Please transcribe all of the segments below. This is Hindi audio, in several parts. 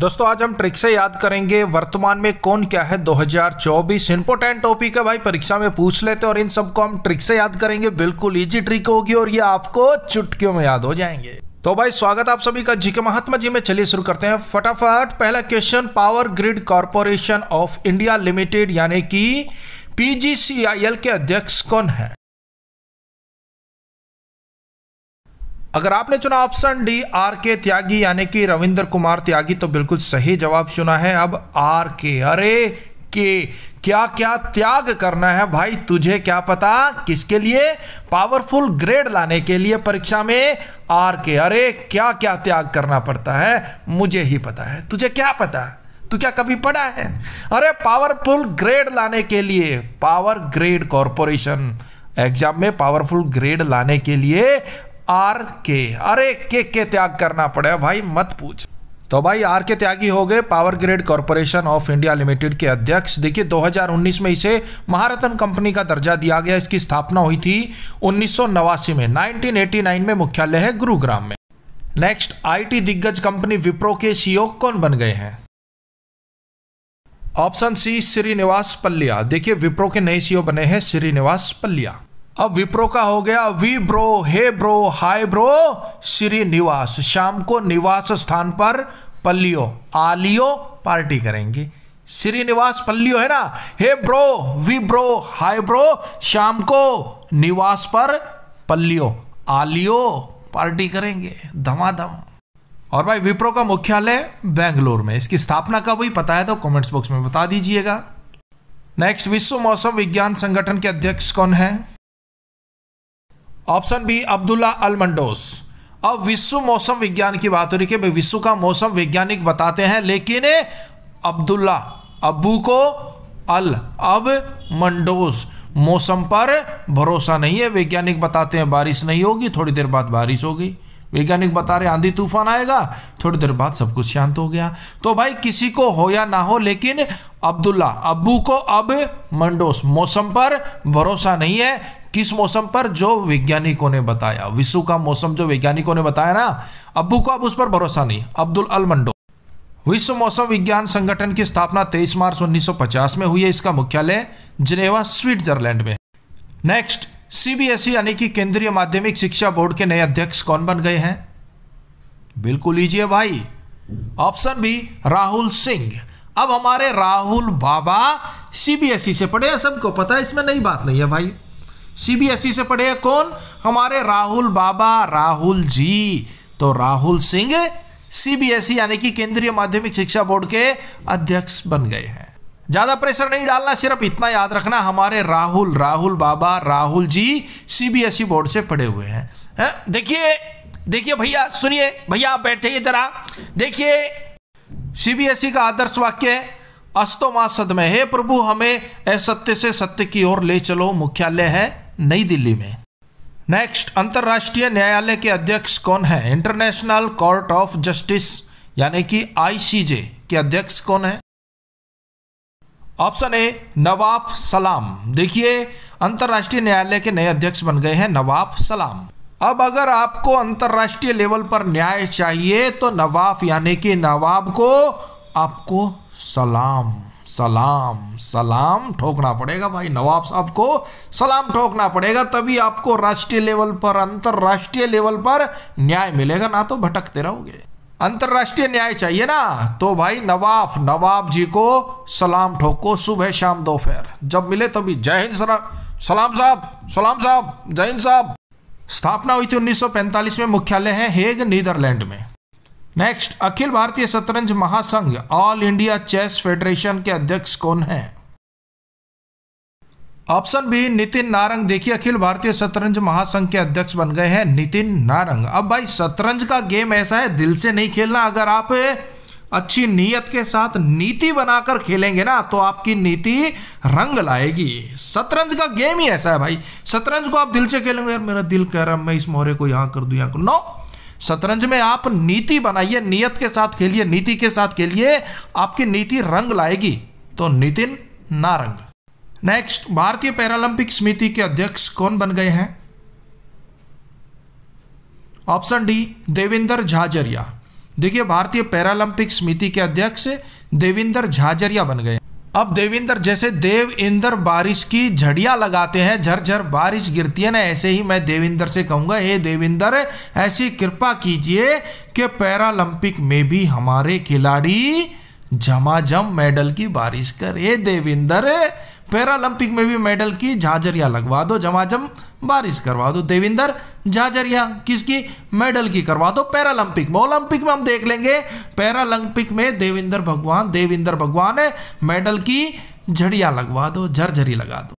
दोस्तों आज हम ट्रिक से याद करेंगे वर्तमान में कौन क्या है 2024 इंपोर्टेंट टॉपिक है भाई परीक्षा में पूछ लेते और इन सबको हम ट्रिक से याद करेंगे बिल्कुल इजी ट्रिक होगी और ये आपको चुटकियों में याद हो जाएंगे तो भाई स्वागत आप सभी का जी के महात्मा जी में चलिए शुरू करते हैं फटाफट पहला question power grid corporation of India limited यानी कि पीजीसीआईएल के अध्यक्ष कौन है अगर आपने चुना ऑप्शन डी आर के त्यागी यानी कि रविंद्र कुमार त्यागी तो बिल्कुल सही जवाब चुना है अब आर के अरे के क्या क्या त्याग करना है भाई तुझे क्या पता किसके लिए पावरफुल ग्रेड लाने के लिए परीक्षा में आर के अरे क्या क्या त्याग करना पड़ता है मुझे ही पता है तुझे क्या पता है तू क्या कभी पढ़ा है अरे पावरफुल ग्रेड लाने के लिए पावर ग्रेड कॉरपोरेशन एग्जाम में पावरफुल ग्रेड लाने के लिए आर के अरे के के त्याग करना पड़ेगा भाई मत पूछ तो भाई आर के त्यागी हो गए power grid corporation of India limited के अध्यक्ष देखिए 2019 में इसे महारत्न कंपनी का दर्जा दिया गया इसकी स्थापना हुई थी उन्नीस में 1989 में मुख्यालय है गुरुग्राम में नेक्स्ट आईटी दिग्गज कंपनी विप्रो के सीईओ e कौन बन गए हैं ऑप्शन सी श्रीनिवास पल्लिया देखिए विप्रो के नए सीओ e बने हैं श्रीनिवास पल्लिया अब विप्रो का हो गया we bro hey bro hi bro Srinivas शाम को निवास स्थान पर पल्लियो आलियो पार्टी करेंगे श्रीनिवास पल्लियो है ना hey bro we bro hi bro शाम को निवास पर पल्लियो आलियो पार्टी करेंगे धमाधम और भाई विप्रो का मुख्यालय बेंगलोर में इसकी स्थापना कब हुई पता है तो कमेंट्स बॉक्स में बता दीजिएगा नेक्स्ट विश्व मौसम विज्ञान संगठन के अध्यक्ष कौन है ऑप्शन बी अब्दुल्ला अलमंडोस अब विश्व मौसम विज्ञान की बात हो रही है विश्व का मौसम वैज्ञानिक बताते हैं लेकिन अब्दुल्ला अबू को अल अब मंडोस मौसम पर भरोसा नहीं है वैज्ञानिक बताते हैं बारिश नहीं होगी थोड़ी देर बाद बारिश होगी वैज्ञानिक बता रहे आंधी तूफान आएगा थोड़ी देर बाद सब कुछ शांत हो गया तो भाई किसी को हो या ना हो लेकिन अब्दुल्ला अबू को अब मंडोस मौसम पर भरोसा नहीं है किस मौसम पर जो वैज्ञानिकों ने बताया विश्व का मौसम जो वैज्ञानिकों ने बताया ना अबू को अब उस पर भरोसा नहीं अब्दुल अल मंडो विश्व मौसम विज्ञान संगठन की स्थापना 23 मार्च 1950 में हुई है इसका मुख्यालय जिनेवा स्विट्जरलैंड में नेक्स्ट सीबीएसई यानी कि केंद्रीय माध्यमिक शिक्षा बोर्ड के नए अध्यक्ष कौन बन गए हैं बिल्कुल लीजिए भाई ऑप्शन बी राहुल सिंह अब हमारे राहुल बाबा सीबीएसई से पढ़े सबको पता है इसमें नई बात नहीं है भाई सीबीएसई e से पढ़े कौन हमारे राहुल बाबा राहुल जी तो राहुल सिंह सीबीएसई e यानी कि केंद्रीय माध्यमिक शिक्षा बोर्ड के अध्यक्ष बन गए हैं ज्यादा प्रेशर नहीं डालना सिर्फ इतना याद रखना हमारे Rahul Rahul Baba Rahul ji CBSE e board से पढ़े हुए हैं है? देखिए देखिए भैया सुनिए भैया आप बैठ जाइए जरा देखिए सीबीएसई का आदर्श वाक्य है अस्तो मां सदमे हे प्रभु हमें असत्य से सत्य की ओर ले चलो मुख्यालय है नई दिल्ली में नेक्स्ट अंतर्राष्ट्रीय न्यायालय के अध्यक्ष कौन है इंटरनेशनल कोर्ट ऑफ जस्टिस यानी कि आईसीजे के अध्यक्ष कौन है ऑप्शन ए नवाब सलाम देखिए अंतर्राष्ट्रीय न्यायालय के नए अध्यक्ष बन गए हैं नवाब सलाम अब अगर आपको अंतर्राष्ट्रीय लेवल पर न्याय चाहिए तो नवाब यानी कि नवाब को आपको सलाम सलाम सलाम ठोकना पड़ेगा भाई नवाब साहब को सलाम ठोकना पड़ेगा तभी आपको राष्ट्रीय लेवल पर अंतर्राष्ट्रीय लेवल पर न्याय मिलेगा ना तो भटकते रहोगे अंतर्राष्ट्रीय न्याय चाहिए ना तो भाई नवाब नवाब जी को सलाम ठोको सुबह शाम दोपहर जब मिले तभी जय हिंद सलाम साहब सलाम साहब जय हिंद साहब स्थापना हुई थी 1945 में मुख्यालय है हेग नीदरलैंड में नेक्स्ट अखिल भारतीय शतरंज महासंघ ऑल इंडिया चेस फेडरेशन के अध्यक्ष कौन हैं ऑप्शन बी नितिन नारंग देखिए अखिल भारतीय शतरंज महासंघ के अध्यक्ष बन गए हैं नितिन नारंग अब भाई शतरंज का गेम ऐसा है दिल से नहीं खेलना अगर आप अच्छी नीयत के साथ नीति बनाकर खेलेंगे ना तो आपकी नीति रंग लाएगी शतरंज का गेम ही ऐसा है भाई शतरंज को आप दिल से खेलेंगे यार मेरा दिल कह रहा है मैं इस मोहरे को यहां कर दू यहां कर नो शतरंज में आप नीति बनाइए नियत के साथ खेलिए नीति के साथ खेलिए आपकी नीति रंग लाएगी तो नितिन नारंग नेक्स्ट भारतीय पैरालंपिक समिति के अध्यक्ष कौन बन गए हैं ऑप्शन डी देवेंद्र झाजरिया देखिए भारतीय पैरालंपिक समिति के अध्यक्ष देवेंद्र झाजरिया बन गए अब देविंदर जैसे देव इंदर बारिश की झड़िया लगाते हैं झरझर बारिश गिरती है ना ऐसे ही मैं देविंदर से कहूंगा हे देविंदर ऐसी कृपा कीजिए कि पैरालंपिक में भी हमारे खिलाड़ी झमाझम मेडल की बारिश करे देविंदर पैरालंपिक में भी मेडल की झाझरिया लगवा दो जमाजम बारिश करवा दो देविंदर झाझरिया किसकी मेडल की करवा दो पैरालंपिक में ओलंपिक में हम देख लेंगे पैरालंपिक में देविंदर भगवान देविंदर भगवान है मेडल की झड़िया लगवा दो झरझरी लगा दो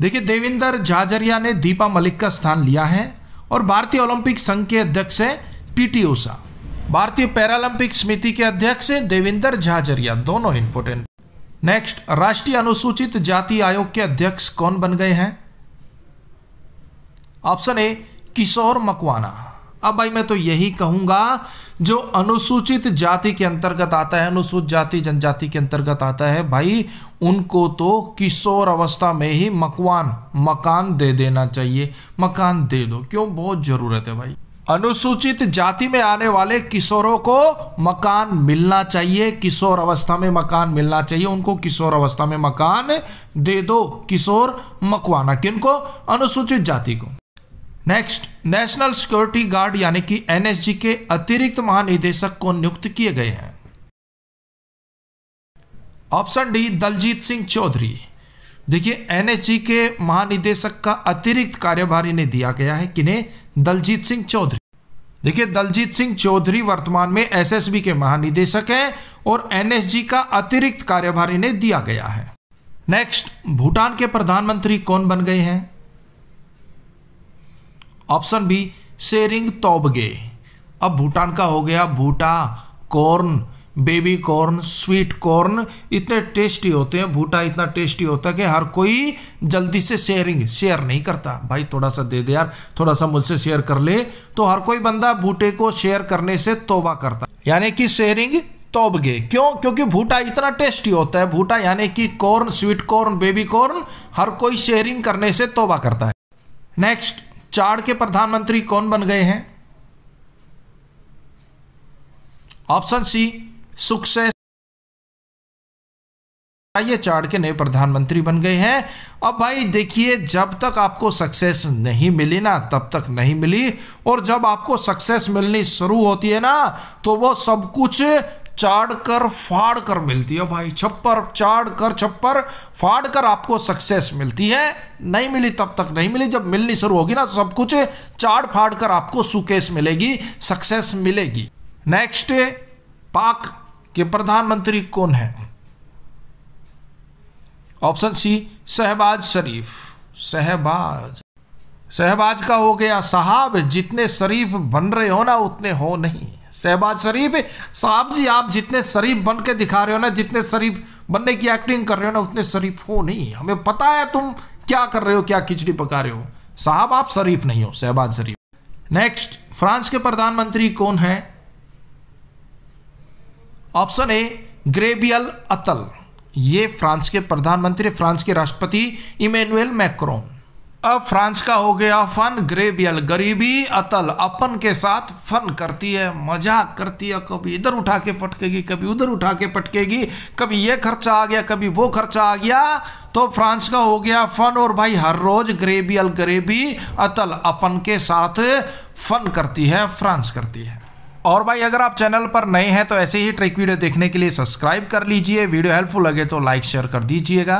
देखिए देविंदर झाझरिया ने दीपा मलिक का स्थान लिया है और भारतीय ओलंपिक संघ के अध्यक्ष है पीटी ऊषा भारतीय पैरालंपिक समिति के अध्यक्ष देविंदर झाझरिया दोनों इंपोर्टेंट नेक्स्ट राष्ट्रीय अनुसूचित जाति आयोग के अध्यक्ष कौन बन गए हैं ऑप्शन ए किशोर मकवाना अब भाई मैं तो यही कहूंगा जो अनुसूचित जाति के अंतर्गत आता है अनुसूचित जाति जनजाति के अंतर्गत आता है भाई उनको तो किशोर अवस्था में ही मकवान मकान दे देना चाहिए मकान दे दो क्यों बहुत ज़रूरत है भाई अनुसूचित जाति में आने वाले किशोरों को मकान मिलना चाहिए किशोर अवस्था में मकान मिलना चाहिए उनको किशोर अवस्था में मकान दे दो किशोर मकवाना किनको अनुसूचित जाति को नेक्स्ट नेशनल सिक्योरिटी गार्ड यानी कि एनएसजी के अतिरिक्त महानिदेशक को नियुक्त किए गए हैं ऑप्शन डी दलजीत सिंह चौधरी देखिए एन के महानिदेशक का अतिरिक्त कार्यभार इन्हें दिया गया है किन्हें दलजीत सिंह चौधरी देखिए दलजीत सिंह चौधरी वर्तमान में एसएसबी के महानिदेशक हैं और एनएसजी का अतिरिक्त कार्यभार इन्हें दिया गया है नेक्स्ट भूटान के प्रधानमंत्री कौन बन गए हैं ऑप्शन बी शेरिंग तोबगे अब भूटान का हो गया भूटा corn baby corn sweet corn इतने टेस्टी होते हैं भूटा इतना टेस्टी होता है कि हर कोई जल्दी से शेयरिंग शेयर नहीं करता भाई थोड़ा सा दे दे यार थोड़ा सा मुझसे शेयर कर ले तो हर कोई बंदा भूटे को शेयर करने से तोबा करता यानी कि शेयरिंग तोब गए क्यों क्योंकि भूटा इतना टेस्टी होता है भूटा यानी कि corn sweet corn baby corn हर कोई शेयरिंग करने से तोबा करता है नेक्स्ट चाड़ के प्रधानमंत्री कौन बन गए हैं ऑप्शन सी सुखसे ये चाड़ के नए प्रधानमंत्री बन गए हैं अब भाई देखिए जब तक आपको सक्सेस नहीं मिली ना तब तक नहीं मिली और जब आपको सक्सेस मिलनी शुरू होती है ना तो वो सब कुछ चाड़ कर फाड़ कर मिलती है भाई छप्पर चाड़ कर छप्पर फाड़ कर आपको सक्सेस मिलती है नहीं मिली तब तक नहीं मिली जब मिलनी शुरू होगी ना तो सब कुछ चाड़ फाड़ कर आपको सुकेस मिलेगी सक्सेस मिलेगी नेक्स्ट पाक कि प्रधानमंत्री कौन है ऑप्शन सी शहबाज शरीफ शहबाज शहबाज का हो गया साहब जितने शरीफ बन रहे हो ना उतने हो नहीं शहबाज शरीफ साहब जी आप जितने शरीफ बन के दिखा रहे हो ना जितने शरीफ बनने की एक्टिंग कर रहे हो ना उतने शरीफ हो नहीं हमें पता है तुम क्या कर रहे हो क्या खिचड़ी पका रहे हो साहब आप शरीफ नहीं हो शहबाज शरीफ नेक्स्ट फ्रांस के प्रधानमंत्री कौन है ऑप्शन ए ग्रेबियल अतल ये फ्रांस के प्रधानमंत्री फ्रांस के राष्ट्रपति इमेनुअल मैक्रोन अब फ्रांस का हो गया फन ग्रेबियल गरीबी अतल अपन के साथ फन करती है मजाक करती है कभी इधर उठा के पटकेगी कभी उधर उठा के पटकेगी कभी ये खर्चा आ गया कभी वो खर्चा आ गया तो फ्रांस का हो गया फन और भाई हर रोज ग्रेबियल गरीबी अतल अपन के साथ फन करती है फ्रांस करती है और भाई अगर आप चैनल पर नए हैं तो ऐसे ही ट्रिक वीडियो देखने के लिए सब्सक्राइब कर लीजिए वीडियो हेल्पफुल लगे तो लाइक शेयर कर दीजिएगा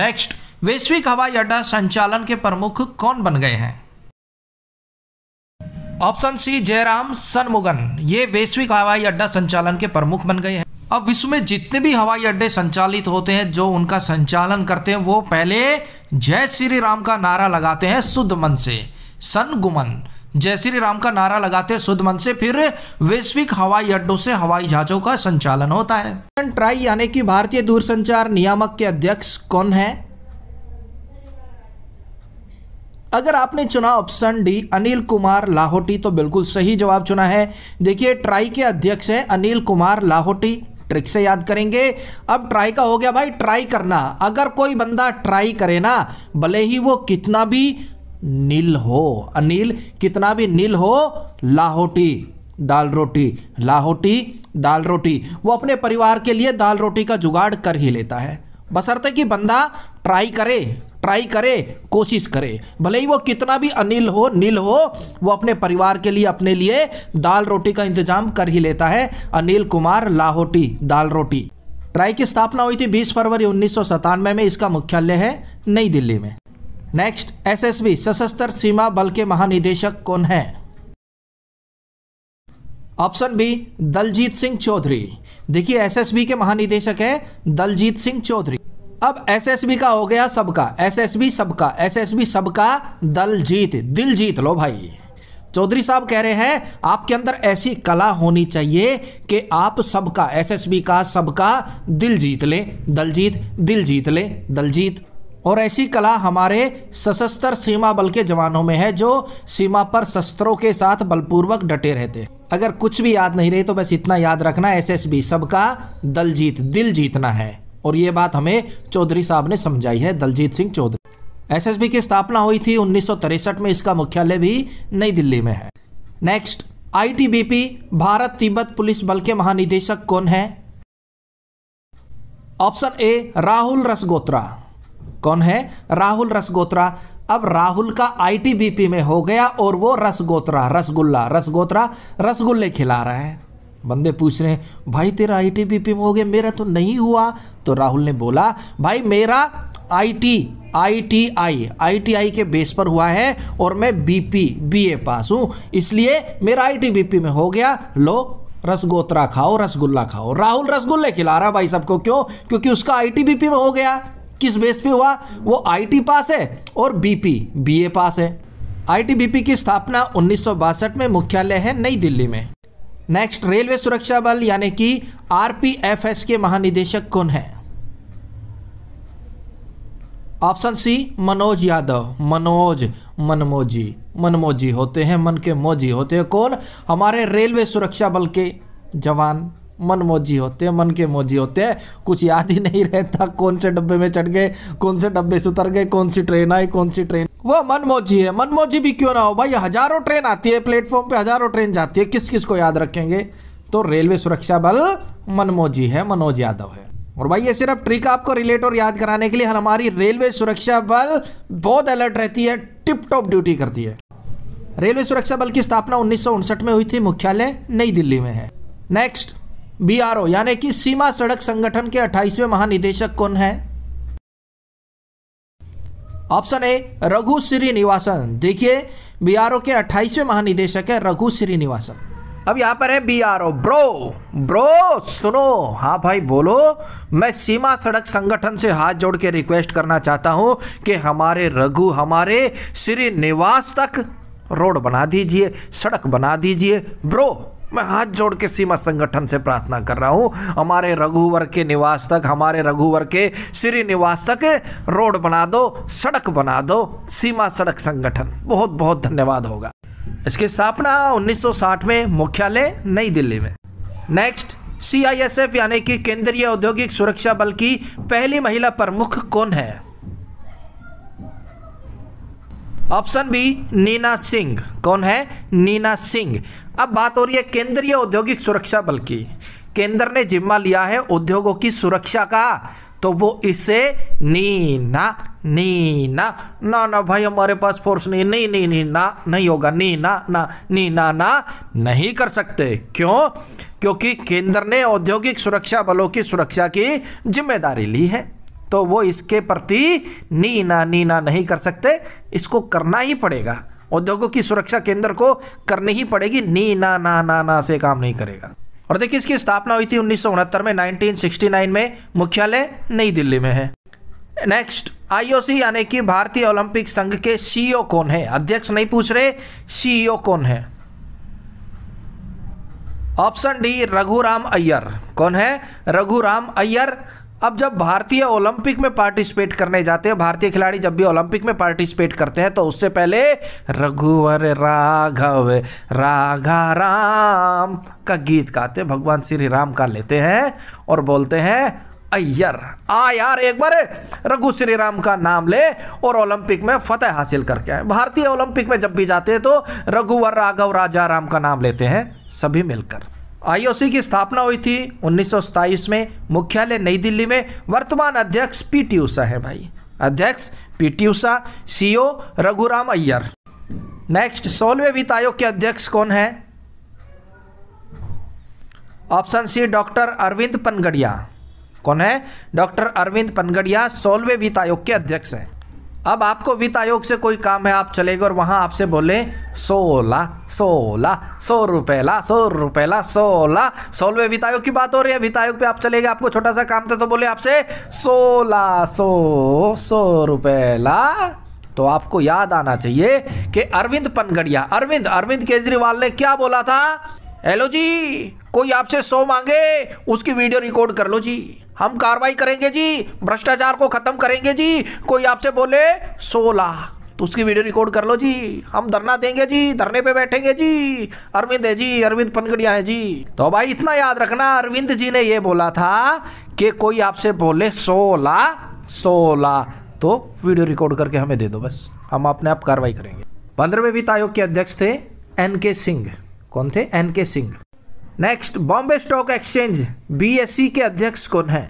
नेक्स्ट वैश्विक हवाई अड्डा संचालन के प्रमुख कौन बन गए हैं ऑप्शन सी जयराम सनमुगन ये वैश्विक हवाई अड्डा संचालन के प्रमुख बन गए हैं अब विश्व में जितने भी हवाई अड्डे संचालित होते हैं जो उनका संचालन करते हैं वो पहले जय श्री राम का नारा लगाते हैं शुद्ध मन से सनगुमन जय श्री राम का नारा लगाते शुद्ध मन से फिर वैश्विक हवाई अड्डों से हवाई जहाजों का संचालन होता है ट्राई यानी कि भारतीय दूरसंचार नियामक के अध्यक्ष कौन है अगर आपने चुना ऑप्शन डी अनिल कुमार लाहौटी तो बिल्कुल सही जवाब चुना है देखिए ट्राई के अध्यक्ष हैं अनिल कुमार लाहौटी ट्रिक से याद करेंगे अब ट्राई का हो गया भाई ट्राई करना अगर कोई बंदा ट्राई करे ना भले ही वो कितना भी नील हो अनिल कितना भी नील हो लाहोटी दाल रोटी लाहौटी दाल रोटी वो अपने परिवार के लिए दाल रोटी का जुगाड़ कर ही लेता है बसरते कि बंदा ट्राई करे ट्राई करे कोशिश करे भले ही वो कितना भी अनिल हो नील हो वो अपने परिवार के लिए अपने लिए दाल रोटी का इंतजाम कर ही लेता है अनिल कुमार लाहोटी दाल रोटी ट्राई की स्थापना हुई थी 20 फरवरी उन्नीस में इसका मुख्यालय है नई दिल्ली में नेक्स्ट एसएसबी सशस्त्र सीमा बल के महानिदेशक कौन है ऑप्शन बी दलजीत सिंह चौधरी देखिए एसएसबी के महानिदेशक है दलजीत सिंह चौधरी अब एसएसबी का हो गया सबका एसएसबी सबका एसएसबी सबका दलजीत दिल जीत लो भाई चौधरी साहब कह रहे हैं आपके अंदर ऐसी कला होनी चाहिए कि आप सबका एसएसबी का सबका दिल जीत ले दलजीत दिल जीत ले दलजीत और ऐसी कला हमारे सशस्त्र सीमा बल के जवानों में है जो सीमा पर शस्त्रों के साथ बलपूर्वक डटे रहते हैं अगर कुछ भी याद नहीं रही तो बस इतना याद रखना एस एस बी सबका दल जीत दिल जीतना है और ये बात हमें चौधरी साहब ने समझाई है दलजीत सिंह चौधरी एसएसबी की स्थापना हुई थी उन्नीस में इसका मुख्यालय भी नई दिल्ली में है next ITBP Bharat Tibet police बल के महानिदेशक कौन है ऑप्शन ए राहुल रसगोत्रा कौन है राहुल रसगोत्रा अब राहुल का आईटीबीपी में हो गया और वो रसगोत्रा रसगुल्ला रसगोत्रा रसगुल्ले खिला रहा है बंदे पूछ रहे हैं भाई तेरा आईटीबीपी में हो गया मेरा तो नहीं हुआ तो राहुल ने बोला भाई मेरा आईटी आईटीआई आईटीआई के बेस पर हुआ है और मैं बीपी बीए पास हूँ इसलिए मेरा आईटीबीपी में हो गया लो रसगोत्रा खाओ रसगुल्ला खाओ राहुल रसगुल्ले खिला रहा भाई सबको क्यों क्योंकि उसका आईटीबीपी में हो गया किस बेस पे हुआ वो आईटी पास है और बीपी बीए पास है आईटीबीपी की स्थापना उन्नीस में मुख्यालय है नई दिल्ली में नेक्स्ट रेलवे सुरक्षा बल यानी कि आरपीएफएस के महानिदेशक कौन है ऑप्शन सी मनोज यादव मनोज मनमोजी मनमोजी होते हैं मन के मोजी होते हैं कौन हमारे रेलवे सुरक्षा बल के जवान मन मोजी होते हैं मन के मोजी होते हैं कुछ याद ही नहीं रहता कौन से डब्बे में चढ़ गए कौन से डब्बे से उतर गए कौन सी ट्रेन आई कौन सी ट्रेन वह मनमोजी है मनमोजी भी क्यों ना हो भाई हजारों ट्रेन आती है प्लेटफॉर्म पे हजारों ट्रेन जाती है किस किस को याद रखेंगे तो रेलवे सुरक्षा बल मनमोजी है मनोज यादव है और भाई ये सिर्फ ट्रिक आपको रिलेट और याद कराने के लिए हमारी रेलवे सुरक्षा बल बहुत अलर्ट रहती है टिप टॉप ड्यूटी करती है रेलवे सुरक्षा बल की स्थापना उन्नीस में हुई थी मुख्यालय नई दिल्ली में है नेक्स्ट बी आर ओ यानी कि सीमा सड़क संगठन के अट्ठाईसवें महानिदेशक कौन है ऑप्शन ए रघु श्रीनिवासन देखिए बी आर ओ के अट्ठाईसवें महानिदेशक है रघु श्रीनिवासन अब यहां पर है B R O bro bro सुनो हाँ भाई बोलो मैं सीमा सड़क संगठन से हाथ जोड़ के रिक्वेस्ट करना चाहता हूं कि हमारे रघु हमारे श्रीनिवास तक रोड बना दीजिए सड़क बना दीजिए ब्रो मैं हाथ जोड़ के सीमा संगठन से प्रार्थना कर रहा हूँ हमारे रघुवर के निवास तक हमारे रघुवर के श्री निवास तक रोड बना दो सड़क बना दो सीमा सड़क संगठन बहुत बहुत धन्यवाद होगा इसकी स्थापना 1960 में मुख्यालय नई दिल्ली में नेक्स्ट सी यानी कि केंद्रीय औद्योगिक सुरक्षा बल की पहली महिला प्रमुख कौन है ऑप्शन बी नीना सिंह कौन है नीना सिंह अब बात हो रही है केंद्रीय औद्योगिक सुरक्षा बल की केंद्र ने जिम्मा लिया है उद्योगों की सुरक्षा का तो वो इसे नीना नीना ना ना भाई हमारे पास फोर्स नहीं नहीं नहीं नहीं ना नहीं होगा नी ना नीना ना नहीं कर सकते क्यों क्योंकि केंद्र ने औद्योगिक सुरक्षा बलों की सुरक्षा की जिम्मेदारी ली है तो वो इसके प्रति नीना नीना नहीं कर सकते इसको करना ही पड़ेगा उद्योगों की सुरक्षा केंद्र को करनी ही पड़ेगी नीना ना ना ना से काम नहीं करेगा और देखिए इसकी स्थापना हुई थी उन्नीस में 1969 में मुख्यालय नई दिल्ली में है नेक्स्ट आईओसी यानी कि भारतीय ओलंपिक संघ के सीईओ कौन है अध्यक्ष नहीं पूछ रहे सीईओ कौन है ऑप्शन डी रघुराम अय्यर कौन है रघुराम अय्यर अब जब भारतीय ओलंपिक में पार्टिसिपेट करने जाते हैं भारतीय खिलाड़ी जब भी ओलंपिक में पार्टिसिपेट करते हैं तो उससे पहले रघुवर राघव राघा राम का गीत गाते हैं भगवान श्री राम का लेते हैं और बोलते हैं अय्यर आ यार एक बार रघु श्री राम का नाम ले और ओलंपिक में फतेह हासिल करके आए भारतीय ओलंपिक में जब भी जाते हैं तो रघुवर राघव राजा राम का नाम लेते हैं सभी मिलकर आईओसी की स्थापना हुई थी उन्नीस में मुख्यालय नई दिल्ली में वर्तमान अध्यक्ष पी टी उषा है भाई अध्यक्ष पी टी उषा ओ रघुराम अय्यर नेक्स्ट सोलवे वित्त आयोग के अध्यक्ष कौन है option C doctor Arvind Panagariya कौन है डॉक्टर अरविंद पनगड़िया सोलवे वित्त आयोग के अध्यक्ष हैं अब आपको वित्त आयोग से कोई काम है आप चले गए और वहां आपसे बोले सोला सोला सौ रुपये ला सौ रुपये ला सोला सोलवे वित्त आयोग की बात हो रही है वित्त आयोग पे आप चले गए आपको छोटा सा काम था तो बोले आपसे सोला सो सो रुपेला ला तो आपको याद आना चाहिए कि अरविंद पनगड़िया अरविंद अरविंद केजरीवाल ने क्या बोला था हेलो जी कोई आपसे सौ मांगे उसकी वीडियो रिकॉर्ड कर लो जी हम कार्रवाई करेंगे जी भ्रष्टाचार को ख़त्म करेंगे जी कोई आपसे बोले सोलह तो उसकी वीडियो रिकॉर्ड कर लो जी हम धरना देंगे जी धरने पे बैठेंगे जी अरविंद है जी अरविंद पनगड़िया है जी तो भाई इतना याद रखना अरविंद जी ने ये बोला था कि कोई आपसे बोले सोला सोला तो वीडियो रिकॉर्ड करके हमें दे दो बस हम अपने आप कार्रवाई करेंगे पंद्रहवें वित्त आयोग के अध्यक्ष थे एन के सिंह कौन थे N K Singh next Bombay stock exchange BSE के अध्यक्ष कौन है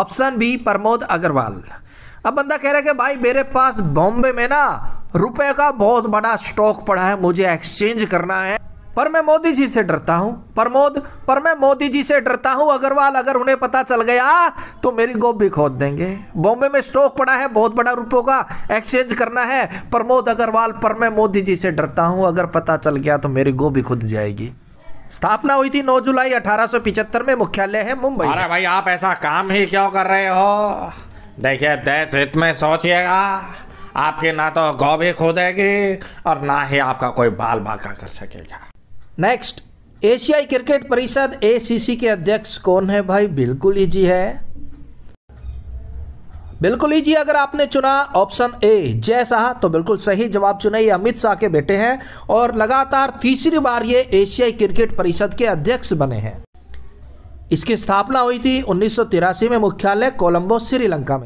ऑप्शन बी प्रमोद अग्रवाल अब बंदा कह रहा है कि भाई मेरे पास बॉम्बे में ना रुपए का बहुत बड़ा स्टॉक पड़ा है मुझे एक्सचेंज करना है पर मैं मोदी जी से डरता हूँ प्रमोद पर मैं मोदी जी से डरता हूँ अग्रवाल अगर उन्हें पता चल गया तो मेरी गोप भी खोद देंगे बॉम्बे में स्टॉक पड़ा है बहुत बड़ा रुपयों का एक्सचेंज करना है प्रमोद अग्रवाल पर मैं मोदी जी से डरता हूँ अगर पता चल गया तो मेरी गोप भी खुद जाएगी स्थापना हुई थी 9 जुलाई 1875 में मुख्यालय है मुंबई अरे भाई आप ऐसा काम ही क्यों कर रहे हो देखिए देश हित में सोचिएगा आपके ना तो गौ भी खोदेगी और ना ही आपका कोई बाल बाका कर सकेगा नेक्स्ट एशियाई क्रिकेट परिषद एसीसी के अध्यक्ष कौन है भाई बिल्कुल ईजी है बिल्कुल ईजी अगर आपने चुना ऑप्शन ए जय शाह तो बिल्कुल सही जवाब चुने ये अमित शाह के बेटे हैं और लगातार तीसरी बार ये एशियाई क्रिकेट परिषद के अध्यक्ष बने हैं इसकी स्थापना हुई थी उन्नीस में मुख्यालय कोलंबो श्रीलंका में